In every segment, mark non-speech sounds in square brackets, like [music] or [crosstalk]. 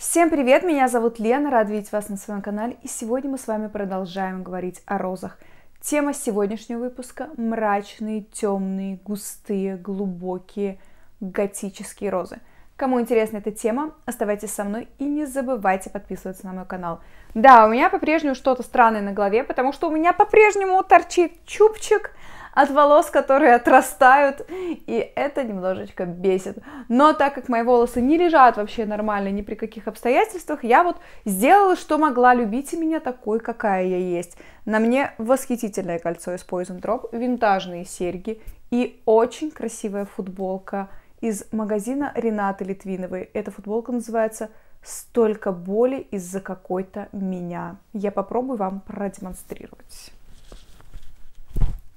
Всем привет, меня зовут Лена, рад видеть вас на своем канале, и сегодня мы с вами продолжаем говорить о розах. Тема сегодняшнего выпуска – мрачные, темные, густые, глубокие, готические розы. Кому интересна эта тема, оставайтесь со мной и не забывайте подписываться на мой канал. Да, у меня по-прежнему что-то странное на голове, потому что у меня по-прежнему торчит чубчик – от волос, которые отрастают, и это немножечко бесит. Но так как мои волосы не лежат вообще нормально ни при каких обстоятельствах, я вот сделала, что могла, любите меня такой, какая я есть. На мне восхитительное кольцо из Poison Drop, винтажные серьги и очень красивая футболка из магазина Ренаты Литвиновой. Эта футболка называется «Столько боли из-за какой-то меня». Я попробую вам продемонстрировать.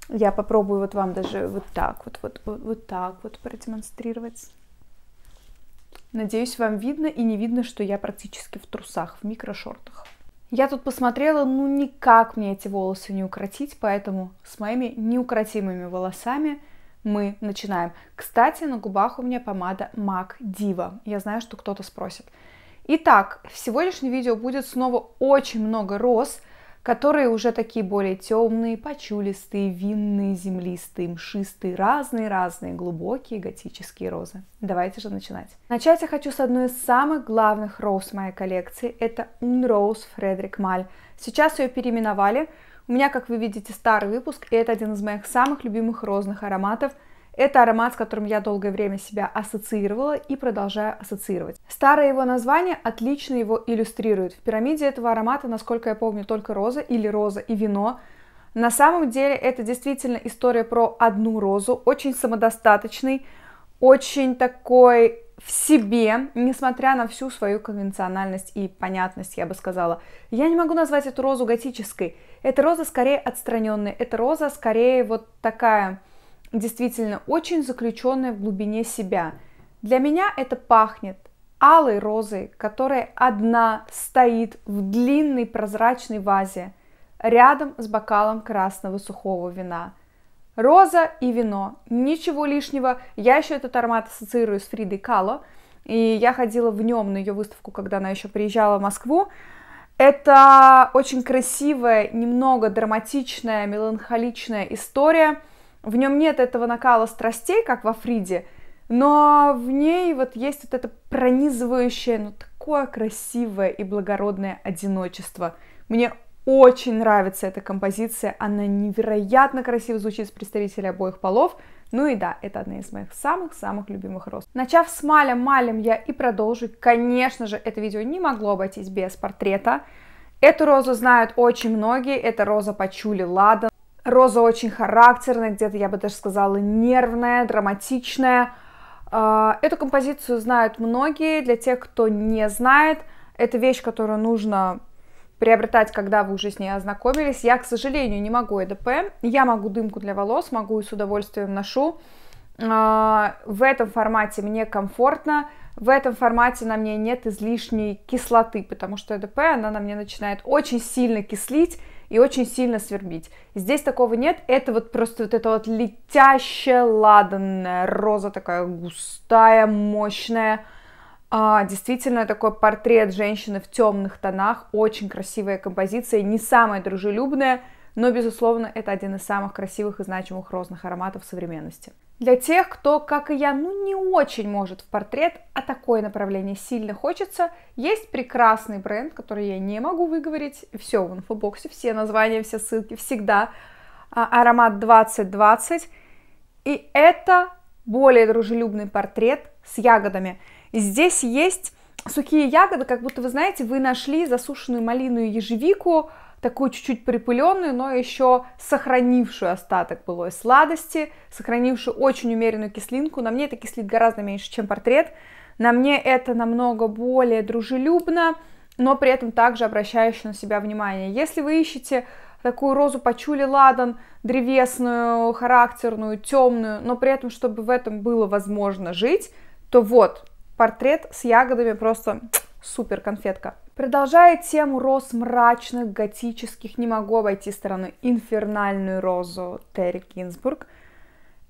Я попробую вот вам даже вот так вот, вот, вот, так вот продемонстрировать. Надеюсь, вам видно и не видно, что я практически в трусах, в микрошортах. Я тут посмотрела, ну никак мне эти волосы не укоротить, поэтому с моими неукротимыми волосами мы начинаем. Кстати, на губах у меня помада MAC Diva. Я знаю, что кто-то спросит. Итак, в сегодняшнем видео будет снова очень много роз – которые уже такие более темные, почулистые, винные, землистые, мшистые, разные-разные глубокие готические розы. Давайте же начинать. Начать я хочу с одной из самых главных роз моей коллекции. Это Unrose Фредерик Маль. Сейчас ее переименовали. У меня, как вы видите, старый выпуск, и это один из моих самых любимых розных ароматов – это аромат, с которым я долгое время себя ассоциировала и продолжаю ассоциировать. Старое его название отлично его иллюстрирует. В пирамиде этого аромата, насколько я помню, только роза или роза и вино. На самом деле это действительно история про одну розу, очень самодостаточный, очень такой в себе, несмотря на всю свою конвенциональность и понятность, я бы сказала. Я не могу назвать эту розу готической. Эта роза скорее отстраненная, эта роза скорее вот такая действительно очень заключенная в глубине себя. Для меня это пахнет алой розой, которая одна стоит в длинной прозрачной вазе рядом с бокалом красного сухого вина. Роза и вино. Ничего лишнего. Я еще этот аромат ассоциирую с Фридой Кало. И я ходила в нем на ее выставку, когда она еще приезжала в Москву. Это очень красивая, немного драматичная, меланхоличная история – в нем нет этого накала страстей, как во Фриде, но в ней вот есть вот это пронизывающее, ну такое красивое и благородное одиночество. Мне очень нравится эта композиция, она невероятно красиво звучит с представителей обоих полов. Ну и да, это одна из моих самых-самых любимых роз. Начав с Малем Малем я и продолжу. Конечно же, это видео не могло обойтись без портрета. Эту розу знают очень многие, это роза Пачули Лада. Роза очень характерная, где-то, я бы даже сказала, нервная, драматичная. А, эту композицию знают многие. Для тех, кто не знает, это вещь, которую нужно приобретать, когда вы уже с ней ознакомились. Я, к сожалению, не могу ЭДП. Я могу дымку для волос, могу и с удовольствием ношу. А, в этом формате мне комфортно. В этом формате на мне нет излишней кислоты, потому что ЭДП, она на мне начинает очень сильно кислить, и очень сильно свербить. Здесь такого нет, это вот просто вот это вот летящая ладанная роза, такая густая, мощная, а, действительно, такой портрет женщины в темных тонах, очень красивая композиция, не самая дружелюбная, но, безусловно, это один из самых красивых и значимых розных ароматов современности. Для тех, кто, как и я, ну не очень может в портрет, а такое направление сильно хочется, есть прекрасный бренд, который я не могу выговорить. Все в инфобоксе, все названия, все ссылки всегда. А, Аромат 2020. И это более дружелюбный портрет с ягодами. здесь есть сухие ягоды, как будто, вы знаете, вы нашли засушенную малину и ежевику, такую чуть-чуть припыленную, но еще сохранившую остаток былой сладости, сохранившую очень умеренную кислинку. На мне эта кислинка гораздо меньше, чем портрет. На мне это намного более дружелюбно, но при этом также обращающее на себя внимание. Если вы ищете такую розу почули ладан, древесную, характерную, темную, но при этом, чтобы в этом было возможно жить, то вот портрет с ягодами просто супер конфетка. Продолжая тему роз мрачных, готических, не могу обойти стороной инфернальную розу Терри Гинзбург.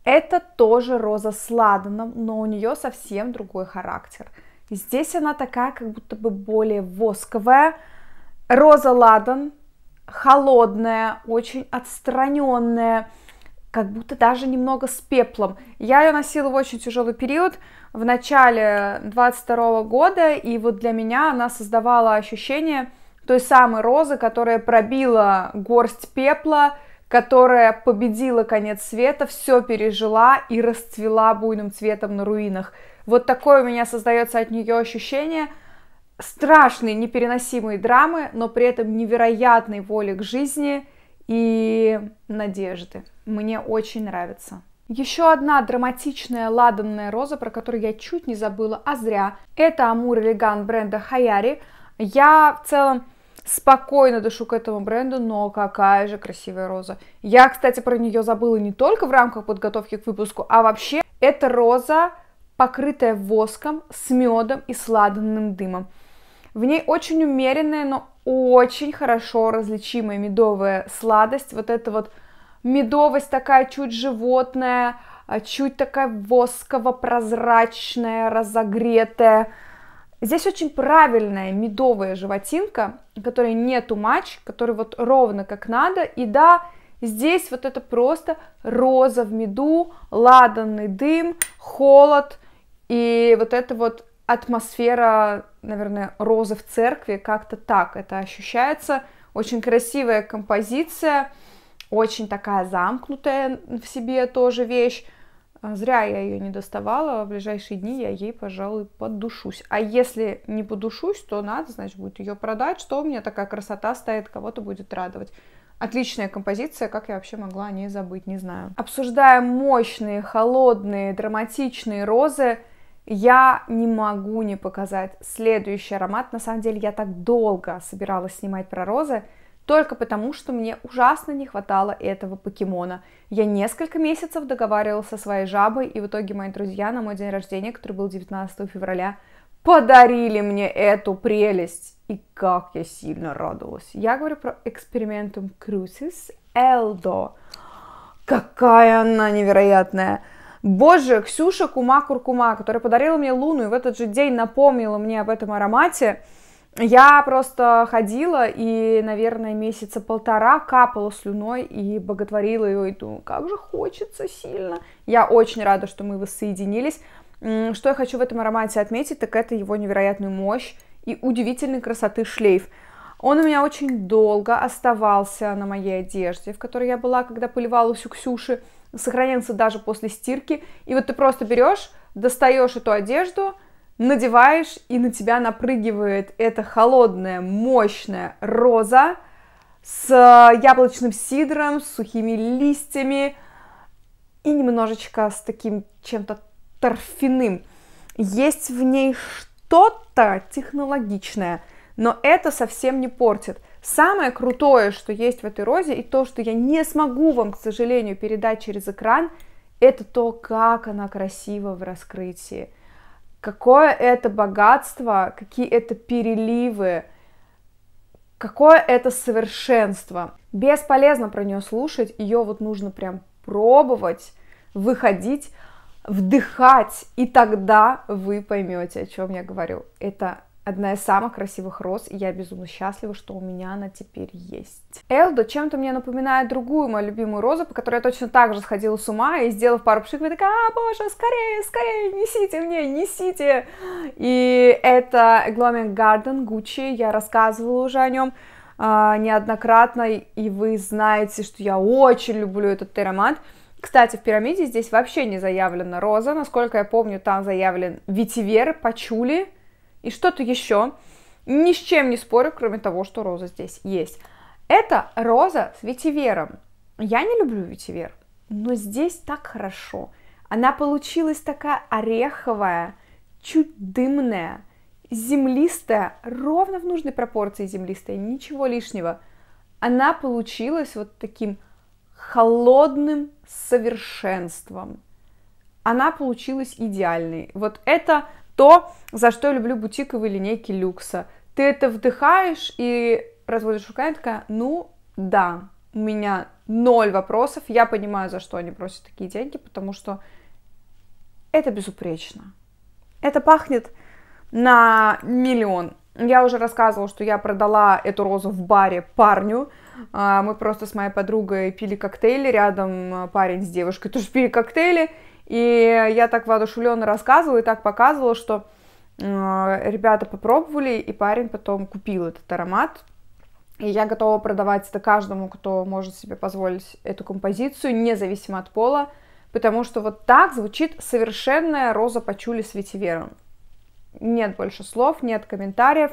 Это тоже роза с ладаном, но у нее совсем другой характер. Здесь она такая, как будто бы более восковая. Роза ладан холодная, очень отстраненная, как будто даже немного с пеплом. Я ее носила в очень тяжелый период, в начале 22 года, и вот для меня она создавала ощущение той самой розы, которая пробила горсть пепла, которая победила конец света, все пережила и расцвела буйным цветом на руинах. Вот такое у меня создается от нее ощущение страшной, непереносимой драмы, но при этом невероятной воли к жизни – и надежды. Мне очень нравится. Еще одна драматичная ладанная роза, про которую я чуть не забыла, а зря. Это Амур Элеган бренда Хаяри. Я в целом спокойно дышу к этому бренду, но какая же красивая роза. Я, кстати, про нее забыла не только в рамках подготовки к выпуску, а вообще это роза, покрытая воском, с медом и сладанным дымом. В ней очень умеренная, но очень хорошо различимая медовая сладость, вот эта вот медовость такая чуть животная, а, чуть такая восково-прозрачная, разогретая. Здесь очень правильная медовая животинка, которой нету матч который вот ровно как надо. И да, здесь вот это просто роза в меду, ладанный дым, холод и вот эта вот атмосфера наверное, розы в церкви, как-то так это ощущается. Очень красивая композиция, очень такая замкнутая в себе тоже вещь. А, зря я ее не доставала, в ближайшие дни я ей, пожалуй, поддушусь. А если не подушусь, то надо, значит, будет ее продать, что у меня такая красота стоит, кого-то будет радовать. Отличная композиция, как я вообще могла о ней забыть, не знаю. Обсуждая мощные, холодные, драматичные розы, я не могу не показать следующий аромат. На самом деле я так долго собиралась снимать про розы, только потому, что мне ужасно не хватало этого покемона. Я несколько месяцев договаривалась со своей жабой, и в итоге мои друзья на мой день рождения, который был 19 февраля, подарили мне эту прелесть. И как я сильно радовалась. Я говорю про экспериментум Crucis Eldo. Какая она невероятная! Боже, Ксюша Кума Куркума, которая подарила мне луну и в этот же день напомнила мне об этом аромате, я просто ходила и, наверное, месяца полтора капала слюной и боготворила его, и думаю, как же хочется сильно. Я очень рада, что мы воссоединились. Что я хочу в этом аромате отметить, так это его невероятную мощь и удивительной красоты шлейф. Он у меня очень долго оставался на моей одежде, в которой я была, когда поливала всю Ксюши сохраняется даже после стирки. И вот ты просто берешь, достаешь эту одежду, надеваешь, и на тебя напрыгивает эта холодная, мощная роза с э, яблочным сидром, с сухими листьями и немножечко с таким чем-то торфяным. Есть в ней что-то технологичное, но это совсем не портит – Самое крутое, что есть в этой розе, и то, что я не смогу вам, к сожалению, передать через экран, это то, как она красива в раскрытии. Какое это богатство, какие это переливы, какое это совершенство. Бесполезно про нее слушать, ее вот нужно прям пробовать, выходить, вдыхать, и тогда вы поймете, о чем я говорю. Это одна из самых красивых роз, и я безумно счастлива, что у меня она теперь есть. Элдо чем-то мне напоминает другую мою любимую розу, по которой я точно так же сходила с ума, и сделав пару пшиков, я такая, а, боже, скорее, скорее, несите мне, несите! И это Gloaming Garden Gucci, я рассказывала уже о нем а, неоднократно, и вы знаете, что я очень люблю этот теромат. Кстати, в пирамиде здесь вообще не заявлена роза, насколько я помню, там заявлен ветивер, пачули, и что-то еще. Ни с чем не спорю, кроме того, что роза здесь есть. Это роза с ветивером. Я не люблю ветивер, но здесь так хорошо. Она получилась такая ореховая, чуть дымная, землистая, ровно в нужной пропорции землистая, ничего лишнего. Она получилась вот таким холодным совершенством. Она получилась идеальной. Вот это то, за что я люблю бутиковые линейки люкса. Ты это вдыхаешь и разводишь руками, такая, ну да, у меня ноль вопросов, я понимаю, за что они просят такие деньги, потому что это безупречно. Это пахнет на миллион. Я уже рассказывала, что я продала эту розу в баре парню. А, мы просто с моей подругой пили коктейли, рядом а, парень с девушкой тоже пили коктейли, и я так воодушевленно рассказывала и так показывала, что э, ребята попробовали, и парень потом купил этот аромат. И я готова продавать это каждому, кто может себе позволить эту композицию, независимо от пола, потому что вот так звучит совершенная роза пачули с ветивером. Нет больше слов, нет комментариев.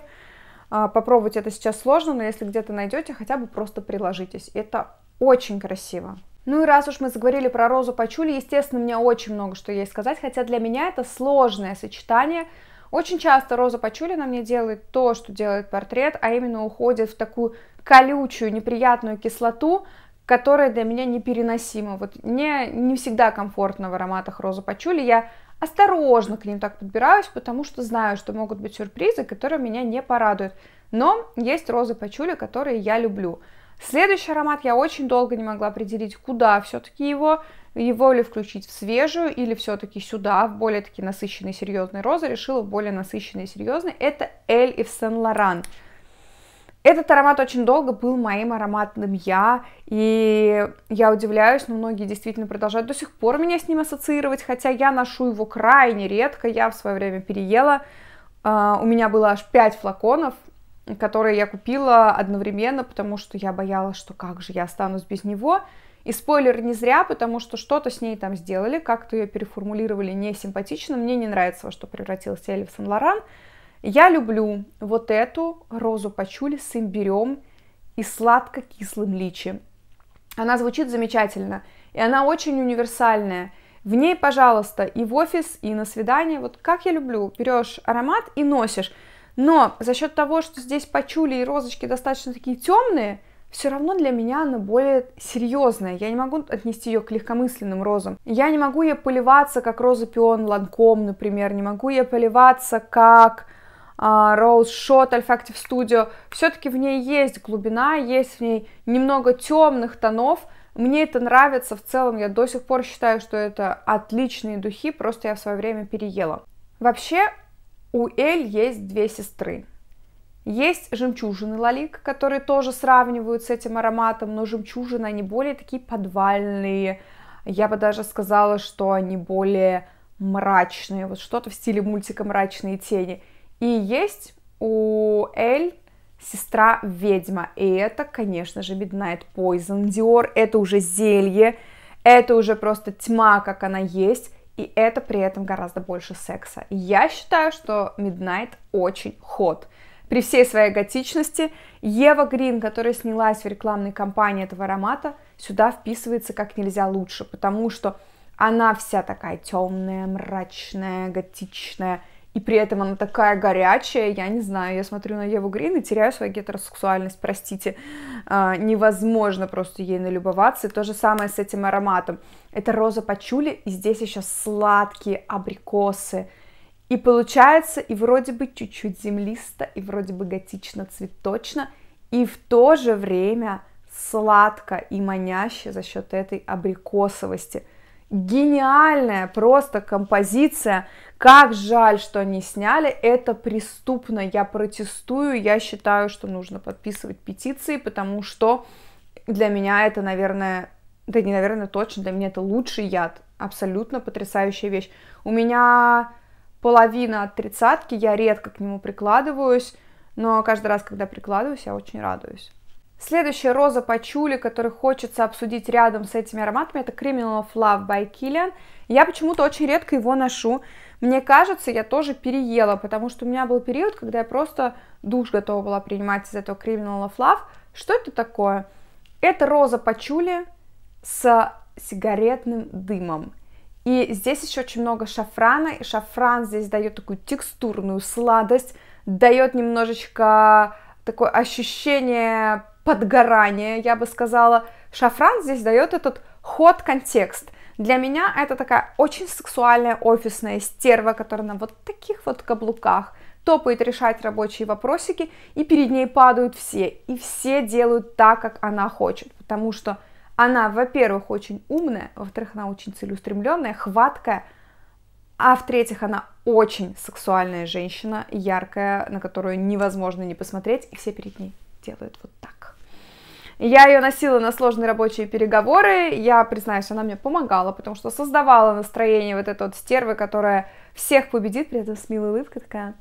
А, попробовать это сейчас сложно, но если где-то найдете, хотя бы просто приложитесь. Это очень красиво. Ну и раз уж мы заговорили про розу пачули, естественно, у меня очень много что ей сказать, хотя для меня это сложное сочетание. Очень часто роза пачули на мне делает то, что делает портрет, а именно уходит в такую колючую, неприятную кислоту, которая для меня непереносима. Вот мне не всегда комфортно в ароматах розы пачули, я осторожно к ним так подбираюсь, потому что знаю, что могут быть сюрпризы, которые меня не порадуют. Но есть розы пачули, которые я люблю. Следующий аромат я очень долго не могла определить, куда все-таки его, его ли включить в свежую или все-таки сюда, в более такие насыщенные серьезные розы, решила в более насыщенные серьезные, это Эль Ив Сен Лоран. Этот аромат очень долго был моим ароматным я, и я удивляюсь, но многие действительно продолжают до сих пор меня с ним ассоциировать, хотя я ношу его крайне редко, я в свое время переела, а, у меня было аж 5 флаконов, который я купила одновременно, потому что я боялась, что как же я останусь без него. И спойлер не зря, потому что что-то с ней там сделали, как-то ее переформулировали не симпатично. Мне не нравится, во что превратилась Элли в Сен-Лоран. Я люблю вот эту розу пачули с имбирем и сладко-кислым личи. Она звучит замечательно, и она очень универсальная. В ней, пожалуйста, и в офис, и на свидание. Вот как я люблю. Берешь аромат и носишь. Но за счет того, что здесь почули и розочки достаточно такие темные, все равно для меня она более серьезная. Я не могу отнести ее к легкомысленным розам. Я не могу ей поливаться, как роза пион ланком, например. Не могу ей поливаться, как а, Rose Shot Olfactive Studio. Все-таки в ней есть глубина, есть в ней немного темных тонов. Мне это нравится в целом. Я до сих пор считаю, что это отличные духи, просто я в свое время переела. Вообще, у Эль есть две сестры. Есть жемчужины лалик, которые тоже сравнивают с этим ароматом, но жемчужины, они более такие подвальные. Я бы даже сказала, что они более мрачные, вот что-то в стиле мультика «Мрачные тени». И есть у Эль сестра ведьма. И это, конечно же, Midnight Poison Dior. Это уже зелье, это уже просто тьма, как она есть и это при этом гораздо больше секса. Я считаю, что Midnight очень ход. При всей своей готичности Ева Грин, которая снялась в рекламной кампании этого аромата, сюда вписывается как нельзя лучше, потому что она вся такая темная, мрачная, готичная, и при этом она такая горячая, я не знаю, я смотрю на Еву Грин и теряю свою гетеросексуальность, простите. А, невозможно просто ей налюбоваться. И то же самое с этим ароматом. Это роза пачули, и здесь еще сладкие абрикосы. И получается, и вроде бы чуть-чуть землисто, и вроде бы готично-цветочно, и в то же время сладко и маняще за счет этой абрикосовости – гениальная просто композиция. Как жаль, что они сняли, это преступно, я протестую, я считаю, что нужно подписывать петиции, потому что для меня это, наверное, да не, наверное, точно, для меня это лучший яд, абсолютно потрясающая вещь. У меня половина от тридцатки, я редко к нему прикладываюсь, но каждый раз, когда прикладываюсь, я очень радуюсь. Следующая роза пачули, которую хочется обсудить рядом с этими ароматами, это Criminal of Love by Killian. Я почему-то очень редко его ношу. Мне кажется, я тоже переела, потому что у меня был период, когда я просто душ готова была принимать из этого Criminal of Love. Что это такое? Это роза пачули с сигаретным дымом. И здесь еще очень много шафрана, и шафран здесь дает такую текстурную сладость, дает немножечко такое ощущение подгорание, я бы сказала. Шафран здесь дает этот ход контекст. Для меня это такая очень сексуальная офисная стерва, которая на вот таких вот каблуках топает решать рабочие вопросики, и перед ней падают все, и все делают так, как она хочет, потому что она, во-первых, очень умная, во-вторых, она очень целеустремленная, хваткая, а в-третьих, она очень сексуальная женщина, яркая, на которую невозможно не посмотреть, и все перед ней делают вот я ее носила на сложные рабочие переговоры, я признаюсь, она мне помогала, потому что создавала настроение вот этой вот стервы, которая всех победит, при этом с милой улыбкой такая.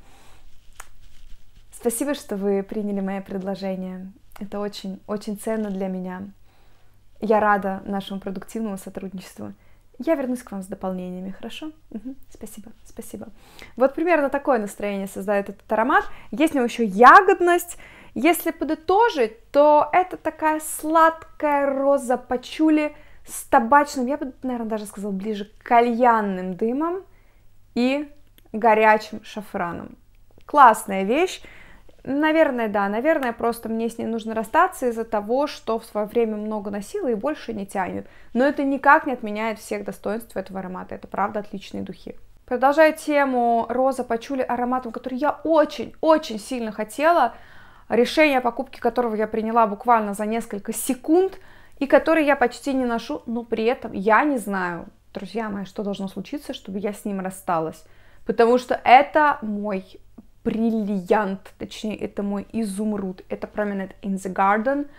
Спасибо, что вы приняли мое предложение. Это очень, очень ценно для меня. Я рада нашему продуктивному сотрудничеству. Я вернусь к вам с дополнениями, хорошо? Угу, спасибо, спасибо. Вот примерно такое настроение создает этот аромат. Есть у него еще ягодность, если подытожить, то это такая сладкая роза пачули с табачным, я бы, наверное, даже сказала ближе к кальянным дымом и горячим шафраном. Классная вещь. Наверное, да, наверное, просто мне с ней нужно расстаться из-за того, что в свое время много носила и больше не тянет. Но это никак не отменяет всех достоинств этого аромата. Это правда отличные духи. Продолжая тему роза пачули ароматом, который я очень-очень сильно хотела, решение о покупке которого я приняла буквально за несколько секунд, и который я почти не ношу, но при этом я не знаю, друзья мои, что должно случиться, чтобы я с ним рассталась. Потому что это мой бриллиант, точнее, это мой изумруд, это Prominent in the Garden,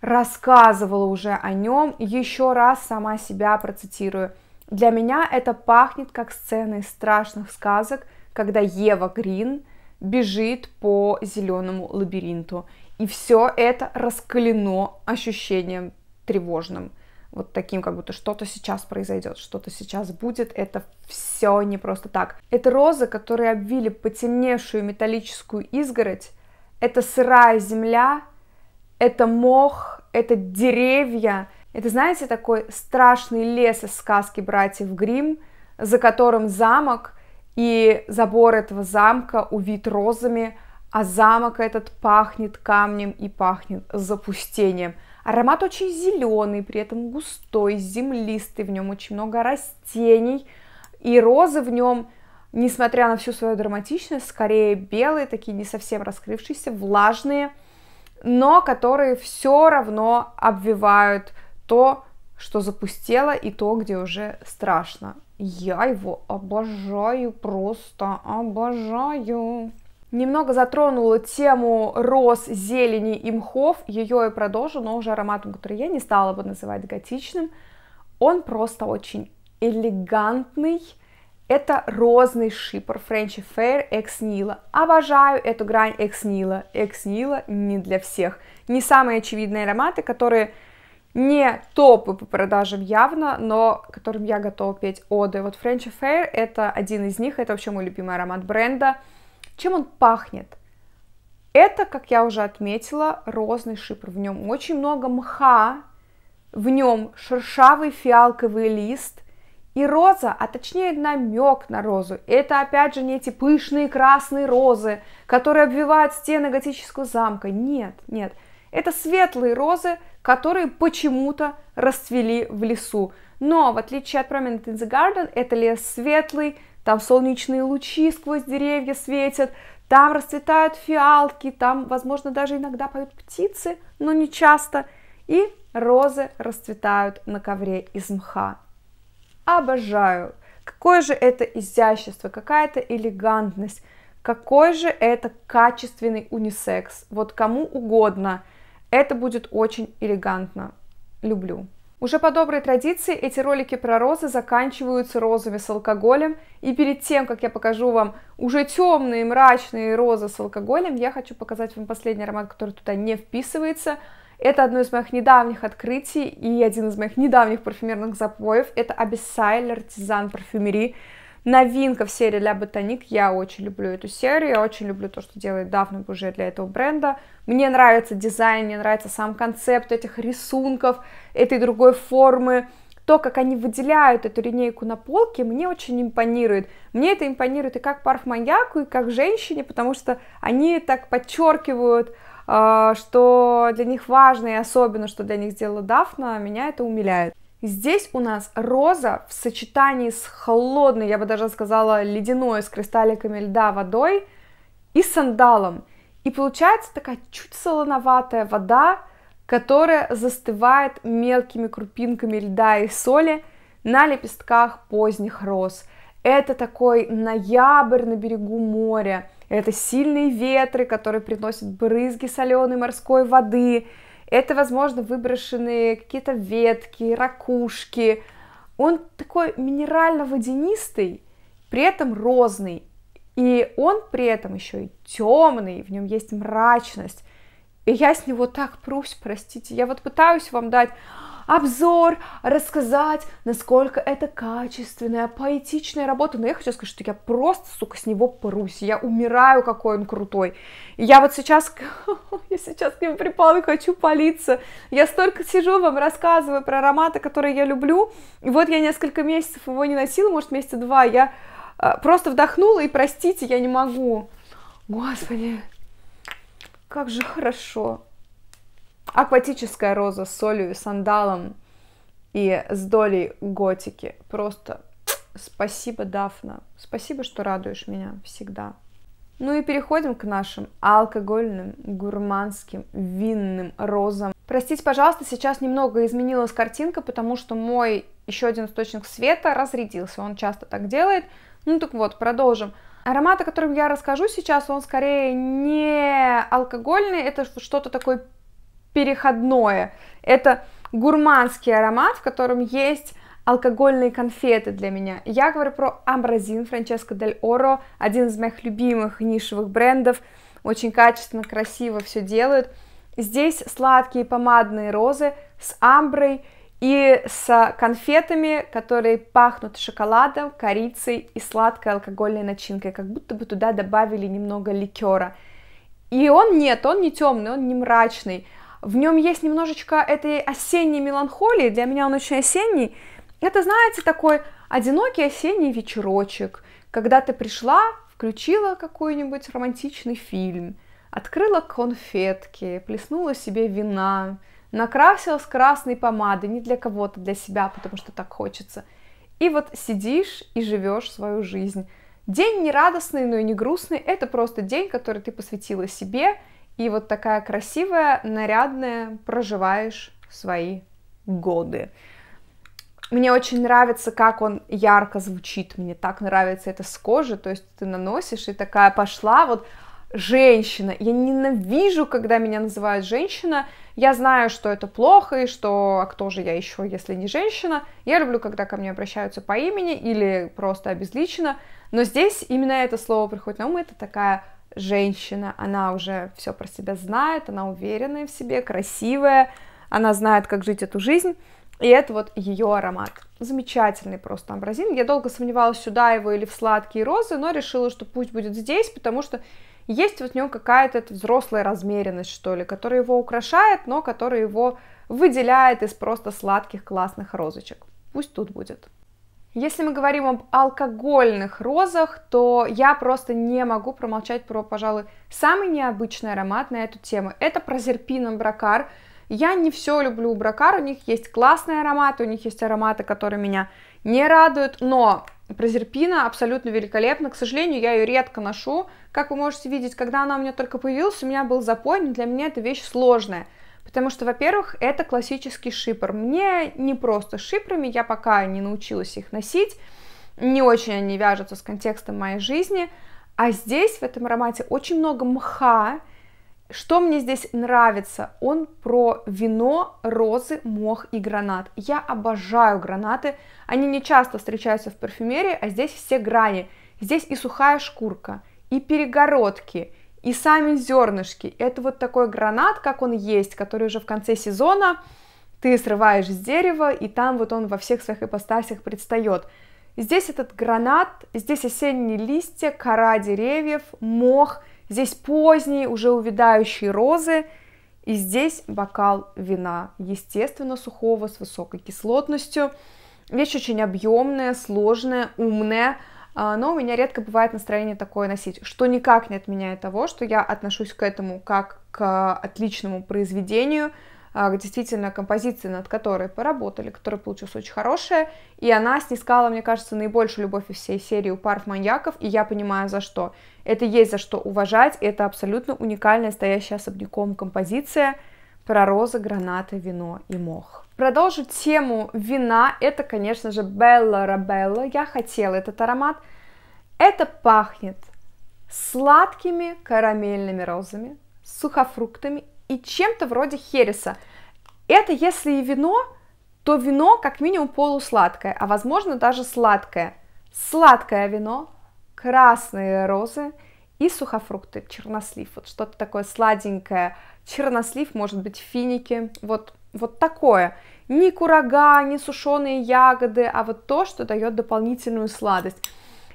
рассказывала уже о нем, еще раз сама себя процитирую. Для меня это пахнет как сцены страшных сказок, когда Ева Грин бежит по зеленому лабиринту. И все это раскалено ощущением тревожным. Вот таким, как будто что-то сейчас произойдет, что-то сейчас будет. Это все не просто так. Это розы, которые обвили потемневшую металлическую изгородь. Это сырая земля, это мох, это деревья. Это, знаете, такой страшный лес из сказки братьев грим за которым замок — и забор этого замка увит розами, а замок этот пахнет камнем и пахнет запустением. Аромат очень зеленый, при этом густой, землистый, в нем очень много растений, и розы в нем, несмотря на всю свою драматичность, скорее белые, такие не совсем раскрывшиеся, влажные, но которые все равно обвивают то, что запустело, и то, где уже страшно. Я его обожаю, просто обожаю. Немного затронула тему роз, зелени и мхов. Ее я продолжу, но уже ароматом, который я не стала бы называть готичным. Он просто очень элегантный. Это розный шипр French Fair Экс Нила. Обожаю эту грань Экс Нила. Экс Нила не для всех. Не самые очевидные ароматы, которые не топы по продажам явно, но которым я готова петь оды. Вот French Affair — это один из них, это вообще мой любимый аромат бренда. Чем он пахнет? Это, как я уже отметила, розный шипр. В нем очень много мха, в нем шершавый фиалковый лист и роза, а точнее намек на розу. Это опять же не эти пышные красные розы, которые обвивают стены готического замка. Нет, нет. Это светлые розы, которые почему-то расцвели в лесу. Но в отличие от Prominent in the Garden, это лес светлый, там солнечные лучи сквозь деревья светят, там расцветают фиалки, там, возможно, даже иногда поют птицы, но не часто, и розы расцветают на ковре из мха. Обожаю! Какое же это изящество, какая-то элегантность, какой же это качественный унисекс. Вот кому угодно – это будет очень элегантно. Люблю. Уже по доброй традиции эти ролики про розы заканчиваются розами с алкоголем. И перед тем, как я покажу вам уже темные, мрачные розы с алкоголем, я хочу показать вам последний аромат, который туда не вписывается. Это одно из моих недавних открытий и один из моих недавних парфюмерных запоев. Это Abyssal Artisan Parfumerie новинка в серии для Ботаник. Я очень люблю эту серию, я очень люблю то, что делает Дафна Буже для этого бренда. Мне нравится дизайн, мне нравится сам концепт этих рисунков, этой другой формы. То, как они выделяют эту линейку на полке, мне очень импонирует. Мне это импонирует и как парфманьяку, и как женщине, потому что они так подчеркивают а, что для них важно и особенно, что для них сделала Дафна, а меня это умиляет. Здесь у нас роза в сочетании с холодной, я бы даже сказала, ледяной, с кристалликами льда водой и сандалом. И получается такая чуть солоноватая вода, которая застывает мелкими крупинками льда и соли на лепестках поздних роз. Это такой ноябрь на берегу моря, это сильные ветры, которые приносят брызги соленой морской воды, это, возможно, выброшенные какие-то ветки, ракушки. Он такой минерально-водянистый, при этом розный, и он при этом еще и темный, в нем есть мрачность. И я с него так прусь, простите. Я вот пытаюсь вам дать обзор, рассказать, насколько это качественная, поэтичная работа. Но я хочу сказать, что я просто, сука, с него прусь. Я умираю, какой он крутой. я вот сейчас, [laughs] я сейчас к нему припала и хочу палиться. Я столько сижу вам, рассказываю про ароматы, которые я люблю. И вот я несколько месяцев его не носила, может, месяца два. Я э, просто вдохнула и, простите, я не могу. Господи, как же хорошо. Акватическая роза с солью и сандалом и с долей готики. Просто спасибо, Дафна. Спасибо, что радуешь меня всегда. Ну и переходим к нашим алкогольным, гурманским, винным розам. Простите, пожалуйста, сейчас немного изменилась картинка, потому что мой еще один источник света разрядился. Он часто так делает. Ну так вот, продолжим. Аромат, о котором я расскажу сейчас, он скорее не алкогольный, это что-то такое переходное. Это гурманский аромат, в котором есть алкогольные конфеты для меня. Я говорю про Амбразин Франческо Дель Оро, один из моих любимых нишевых брендов. Очень качественно, красиво все делают. Здесь сладкие помадные розы с амброй и с конфетами, которые пахнут шоколадом, корицей и сладкой алкогольной начинкой, как будто бы туда добавили немного ликера. И он нет, он не темный, он не мрачный, в нем есть немножечко этой осенней меланхолии, для меня он очень осенний. Это, знаете, такой одинокий осенний вечерочек, когда ты пришла, включила какой-нибудь романтичный фильм, открыла конфетки, плеснула себе вина, накрасилась красной помадой, не для кого-то, для себя, потому что так хочется. И вот сидишь и живешь свою жизнь. День не радостный, но и не грустный, это просто день, который ты посвятила себе, и вот такая красивая, нарядная проживаешь свои годы. Мне очень нравится, как он ярко звучит, мне так нравится это с кожи, то есть ты наносишь и такая пошла, вот женщина. Я ненавижу, когда меня называют женщина. Я знаю, что это плохо и что а кто же я еще, если не женщина. Я люблю, когда ко мне обращаются по имени или просто обезличенно. Но здесь именно это слово приходит на ум. Это такая женщина, она уже все про себя знает, она уверенная в себе, красивая, она знает, как жить эту жизнь, и это вот ее аромат. Замечательный просто амбразин. Я долго сомневалась, сюда его или в сладкие розы, но решила, что пусть будет здесь, потому что есть вот в нем какая-то взрослая размеренность, что ли, которая его украшает, но которая его выделяет из просто сладких классных розочек. Пусть тут будет. Если мы говорим об алкогольных розах, то я просто не могу промолчать про, пожалуй, самый необычный аромат на эту тему. Это прозерпина бракар. Я не все люблю бракар, у них есть классные ароматы, у них есть ароматы, которые меня не радуют, но прозерпина абсолютно великолепна. К сожалению, я ее редко ношу. Как вы можете видеть, когда она у меня только появилась, у меня был запой, но для меня это вещь сложная – Потому что, во-первых, это классический шипр. Мне не просто шипрами, я пока не научилась их носить, не очень они вяжутся с контекстом моей жизни, а здесь, в этом аромате, очень много мха, что мне здесь нравится? Он про вино, розы, мох и гранат. Я обожаю гранаты. Они не часто встречаются в парфюмерии, а здесь все грани. Здесь и сухая шкурка, и перегородки, и сами зернышки. Это вот такой гранат, как он есть, который уже в конце сезона ты срываешь с дерева, и там вот он во всех своих ипостасях предстает. Здесь этот гранат, здесь осенние листья, кора деревьев, мох, здесь поздние, уже увядающие розы, и здесь бокал вина, естественно, сухого, с высокой кислотностью. Вещь очень объемная, сложная, умная, а, но у меня редко бывает настроение такое носить, что никак не отменяет того, что я отношусь к этому как к отличному произведению, а, действительно композиции, над которой поработали, которая получилась очень хорошая, и она снискала, мне кажется, наибольшую любовь из всей серии у паров маньяков, и я понимаю, за что. Это есть за что уважать, это абсолютно уникальная, стоящая особняком композиция — про розы, гранаты, вино и мох. Продолжу тему вина. Это, конечно же, Белла Рабелла. Я хотела этот аромат. Это пахнет сладкими карамельными розами, сухофруктами и чем-то вроде хереса. Это если и вино, то вино как минимум полусладкое, а возможно даже сладкое. Сладкое вино, красные розы и сухофрукты, чернослив, вот что-то такое сладенькое, чернослив может быть финики, вот, вот такое. Не курага, не сушеные ягоды, а вот то, что дает дополнительную сладость.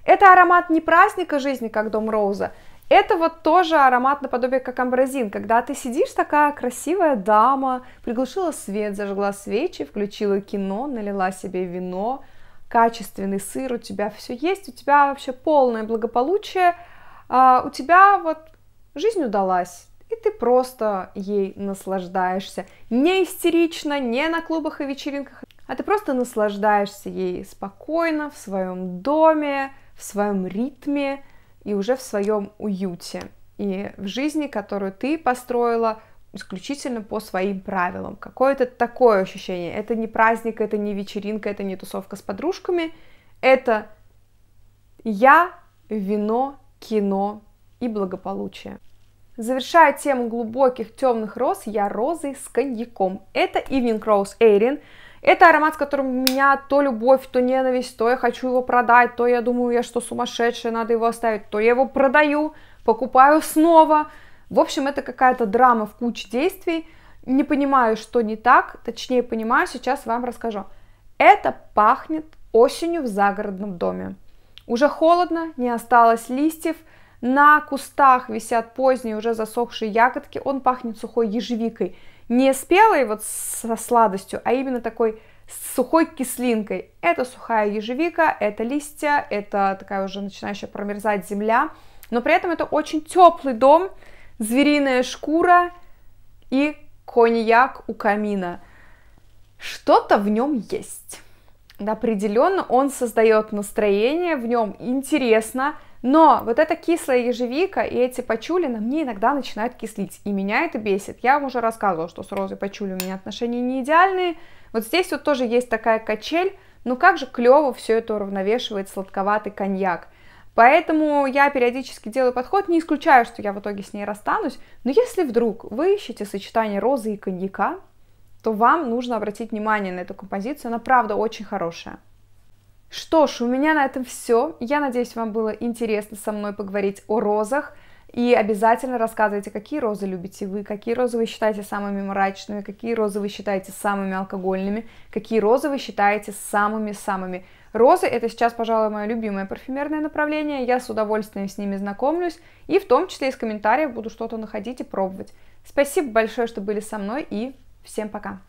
Это аромат не праздника жизни, как Дом Роуза, это вот тоже аромат наподобие как амбразин, когда ты сидишь такая красивая дама, приглушила свет, зажгла свечи, включила кино, налила себе вино, качественный сыр, у тебя все есть, у тебя вообще полное благополучие, а, у тебя вот жизнь удалась, и ты просто ей наслаждаешься. Не истерично, не на клубах и вечеринках, а ты просто наслаждаешься ей спокойно, в своем доме, в своем ритме и уже в своем уюте. И в жизни, которую ты построила исключительно по своим правилам. Какое-то такое ощущение. Это не праздник, это не вечеринка, это не тусовка с подружками. Это я, вино, кино и благополучие. Завершая тему глубоких темных роз, я розы с коньяком. Это Evening Rose Erin. Это аромат, с которым у меня то любовь, то ненависть, то я хочу его продать, то я думаю, я что сумасшедшая, надо его оставить, то я его продаю, покупаю снова. В общем, это какая-то драма в куче действий. Не понимаю, что не так, точнее понимаю, сейчас вам расскажу. Это пахнет осенью в загородном доме. Уже холодно, не осталось листьев – на кустах висят поздние уже засохшие ягодки, он пахнет сухой ежевикой. Не спелой вот со сладостью, а именно такой с сухой кислинкой. Это сухая ежевика, это листья, это такая уже начинающая промерзать земля. Но при этом это очень теплый дом, звериная шкура и коньяк у камина. Что-то в нем есть. Да, определенно он создает настроение, в нем интересно, но вот эта кислая ежевика и эти пачули на мне иногда начинают кислить, и меня это бесит. Я вам уже рассказывала, что с розой пачули у меня отношения не идеальные. Вот здесь вот тоже есть такая качель, но ну как же клево все это уравновешивает сладковатый коньяк. Поэтому я периодически делаю подход, не исключаю, что я в итоге с ней расстанусь, но если вдруг вы ищете сочетание розы и коньяка, то вам нужно обратить внимание на эту композицию, она правда очень хорошая. Что ж, у меня на этом все. Я надеюсь, вам было интересно со мной поговорить о розах. И обязательно рассказывайте, какие розы любите вы, какие розы вы считаете самыми мрачными, какие розы вы считаете самыми алкогольными, какие розы вы считаете самыми-самыми. Розы — это сейчас, пожалуй, мое любимое парфюмерное направление, я с удовольствием с ними знакомлюсь, и в том числе из комментариев буду что-то находить и пробовать. Спасибо большое, что были со мной, и всем пока!